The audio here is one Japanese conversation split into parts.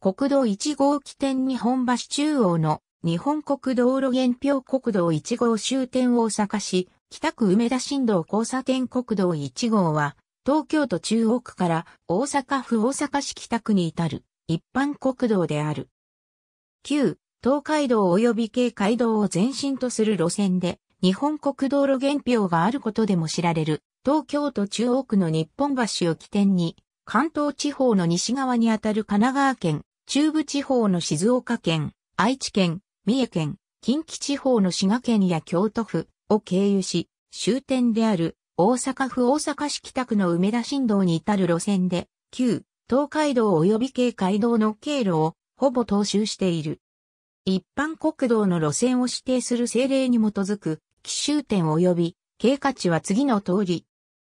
国道1号起点日本橋中央の日本国道路原表、国道1号終点大阪市、北区梅田新道交差点国道1号は、東京都中央区から大阪府大阪市北区に至る一般国道である。旧東海道及び京海道を前身とする路線で、日本国道路原表があることでも知られる、東京都中央区の日本橋を起点に、関東地方の西側にあたる神奈川県中部地方の静岡県、愛知県、三重県、近畿地方の滋賀県や京都府を経由し、終点である大阪府大阪市北区の梅田新道に至る路線で、旧東海道及び京海道の経路をほぼ踏襲している。一般国道の路線を指定する政令に基づく、奇襲点及び経過値は次の通り。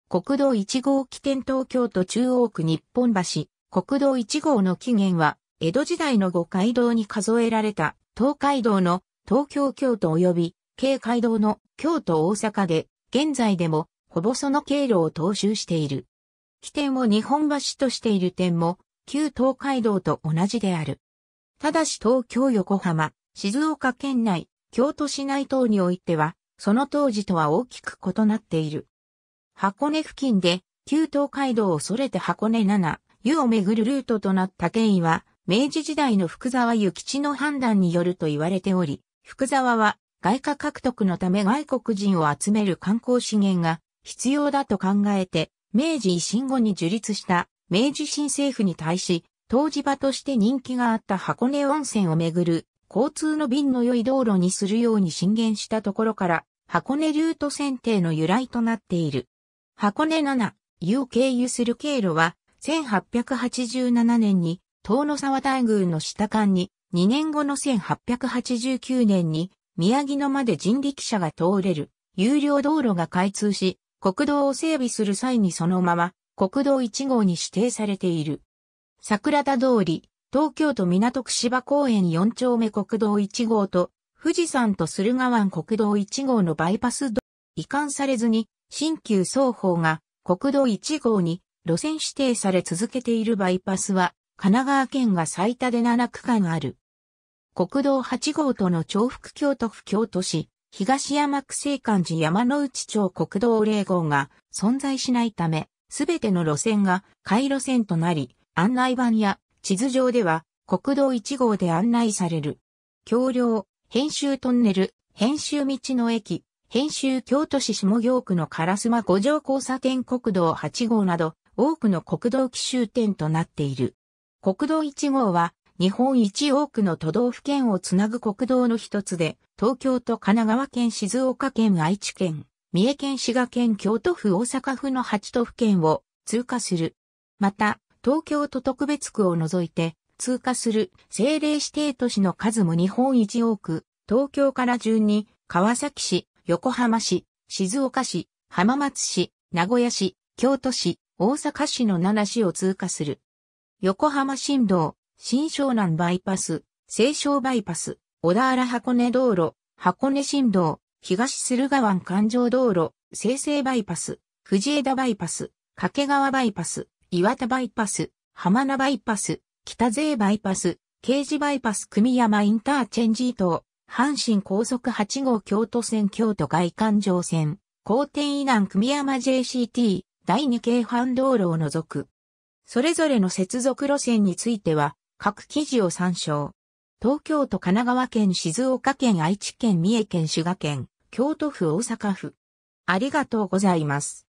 国道1号起点東京都中央区日本橋、国道1号の起源は江戸時代の五街道に数えられた東海道の東京京都及び京海道の京都大阪で現在でもほぼその経路を踏襲している。起点を日本橋としている点も旧東海道と同じである。ただし東京横浜、静岡県内、京都市内等においては、その当時とは大きく異なっている。箱根付近で、旧東海道をそれて箱根7、湯をめぐるルートとなった経緯は、明治時代の福沢諭吉の判断によると言われており、福沢は外貨獲得のため外国人を集める観光資源が必要だと考えて、明治維新後に樹立した明治新政府に対し、当時場として人気があった箱根温泉をめぐる交通の便の良い道路にするように進言したところから、箱根ルート選定の由来となっている。箱根7、湯を経由する経路は、1887年に遠野沢大宮の下間に、2年後の1889年に、宮城野まで人力車が通れる、有料道路が開通し、国道を整備する際にそのまま、国道1号に指定されている。桜田通り、東京都港区芝公園4丁目国道1号と、富士山と駿河湾国道1号のバイパス道、移管されずに、新旧双方が国道1号に路線指定され続けているバイパスは、神奈川県が最多で7区間ある。国道8号との重複京都府京都市、東山区西館寺山内町国道0号が存在しないため、すべての路線が回路線となり、案内板や地図上では国道1号で案内される。橋梁、編集トンネル、編集道の駅、編集京都市下京区の烏丸五条交差点国道8号など、多くの国道奇襲点となっている。国道1号は日本一多くの都道府県をつなぐ国道の一つで、東京と神奈川県、静岡県、愛知県、三重県、滋賀県、京都府、大阪府の8都府県を通過する。また、東京都特別区を除いて通過する政令指定都市の数も日本一多く、東京から順に川崎市、横浜市、静岡市、浜松市、名古屋市、京都市、大阪市の7市を通過する。横浜新道、新湘南バイパス、西湘バイパス、小田原箱根道路、箱根新道、東駿河湾環状道路、西西バイパス、藤枝バイパス、掛川バイパス、岩田バイパス、浜名バイパス、北勢バイパス、京事バイパス組山インターチェンジ等、阪神高速8号京都線京都外環状線、高天以南組山 JCT、第2京阪道路を除く。それぞれの接続路線については、各記事を参照。東京都神奈川県静岡県愛知県三重県滋賀県京都府大阪府。ありがとうございます。